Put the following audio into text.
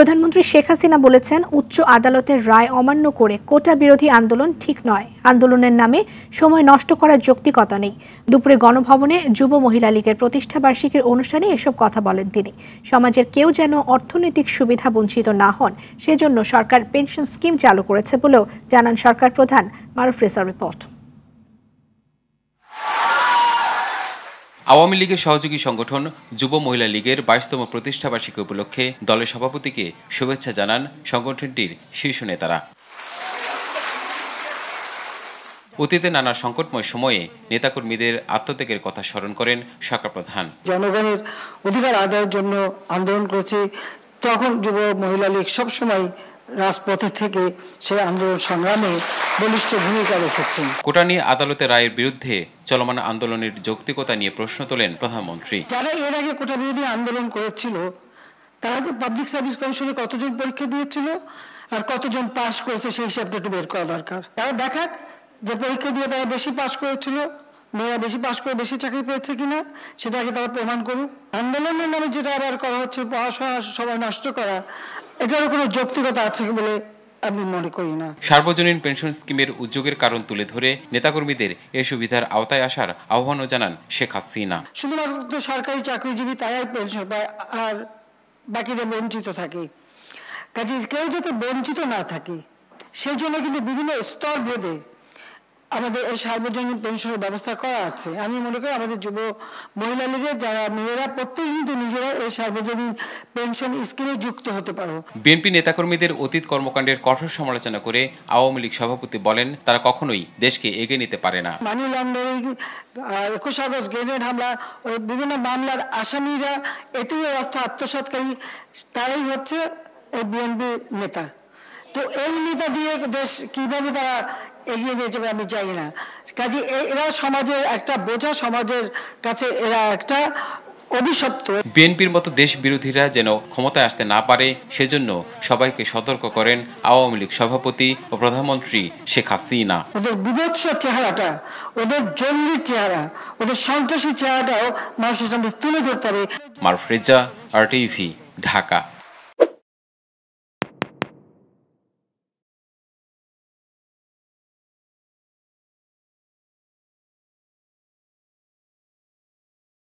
প্রধানমন্ত্রী শেখ হাসিনা বলেছেন উচ্চ আদালতের রায় অমান্য করে কোটা বিরোধী আন্দোলন ঠিক নয় আন্দোলনের নামে সময় নষ্ট করার যৌক্তিকতা নেই দুপুরে গণভবনে যুব মহিলা লীগের প্রতিষ্ঠা বার্ষিকীর অনুষ্ঠানে এসব কথা বলেন তিনি সমাজের কেউ যেন অর্থনৈতিক সুবিধা বঞ্চিত না হন সেজন্য সরকার পেনশন স্কিম চালু করেছে বলেও জানান সরকার প্রধান মারুফ রেসার রিপোর্ট আওয়ামী লীগের সহযোগী সংগঠন যুব মহিলা লীগের বাইশতম প্রতিষ্ঠাবার্ষিকী উপলক্ষে দলের সভাপতিকে শুভেচ্ছা জানান সংগঠনটির শীর্ষ নেতারা অতীতে নানা সংকটময় সময়ে নেতাকর্মীদের আত্মত্যাগের কথা স্মরণ করেন সরকার প্রধান জনগণের অধিকার আদায়ের জন্য আন্দোলন করেছি তখন যুব মহিলা লীগ সবসময় রাজপথে থেকে সেই আন্দোলন সংগ্রামে বলিষ্ঠ ভূমিকা রেখেছেন কোটা নিয়ে আদালতের রায়ের বিরুদ্ধে চলমান আন্দোলনের যৌক্তিকতা নিয়ে প্রশ্ন তোলেন প্রধানমন্ত্রী যারা এর আগে কোটা বিরোধী আন্দোলন করেছিল তারা যে পাবলিক সার্ভিস কমিশনে কতজন পরীক্ষা দিয়েছিল আর কতজন পাস করেছে সেই হিসাবটা একটু বের করা দরকার তারা দেখাক যে পরীক্ষা দিয়ে তারা বেশি পাস করেছিল মেয়েরা বেশি পাশ করে বেশি চাকরি পেয়েছে কিনা সেটাকে তারা প্রমাণ করুক আন্দোলনের নামে যেটা আবার করা হচ্ছে পড়াশোনা সবাই নষ্ট করা এটারও কোনো যৌক্তিকতা আছে বলে আমি মনে করি না সার্বজনীন পেনশন স্কিমের উদ্যোগের কারণ তুলে ধরে নেতাকর্মীদের এ সুবিধার আওতায় আসার আহ্বানও জানান শেখ হাসিনা শুধুমাত্র সরকারি চাকরিজীবী তাই পেনশন পায় আর বাকিরা বঞ্চিত থাকে কাজে কেউ যাতে বঞ্চিত না থাকে সেই জন্য কিন্তু বিভিন্ন স্তর ভেদে আমাদের এই সার্বজনীন পেনশনের ব্যবস্থা করা আছে আমি মনে করি আমাদের যুব মহিলা লীগের যারা মেয়েরা প্রত্যেক কিন্তু নিজেরা এই সার্বজনীন পেনশন স্কিমে যুক্ত হতে পারো বিএনপি নেতাকর্মীদের অতীত কর্মকাণ্ডের কঠোর সমালোচনা করে আওয়ামী লীগ সভাপতি বলেন তারা কখনোই দেশকে এগিয়ে নিতে পারে না মানি লন্ডারিং একুশ আগস্ট গ্রেনেড হামলা বিভিন্ন মামলার আসামিরা এতে অর্থ আত্মসাতকারী তারাই হচ্ছে এই বিএনপি নেতা তো এই নেতা দিয়ে দেশ কিভাবে তারা এগিয়ে নিয়ে যাবে আমি চাই না কাজে এরা সমাজের একটা বোঝা সমাজের কাছে এরা একটা অভিশপ্ত বিএনপির মতো দেশ বিরোধীরা যেন ক্ষমতায় আসতে না পারে সেজন্য সবাইকে সতর্ক করেন আওয়ামী লীগ সভাপতি ও প্রধানমন্ত্রী শেখ হাসিনা ওদের বিভৎস চেহারাটা ওদের জঙ্গি চেহারা ওদের সন্ত্রাসী চেহারাটাও মানুষের সামনে তুলে ধরতে হবে মারফ রেজা আর টিভি ঢাকা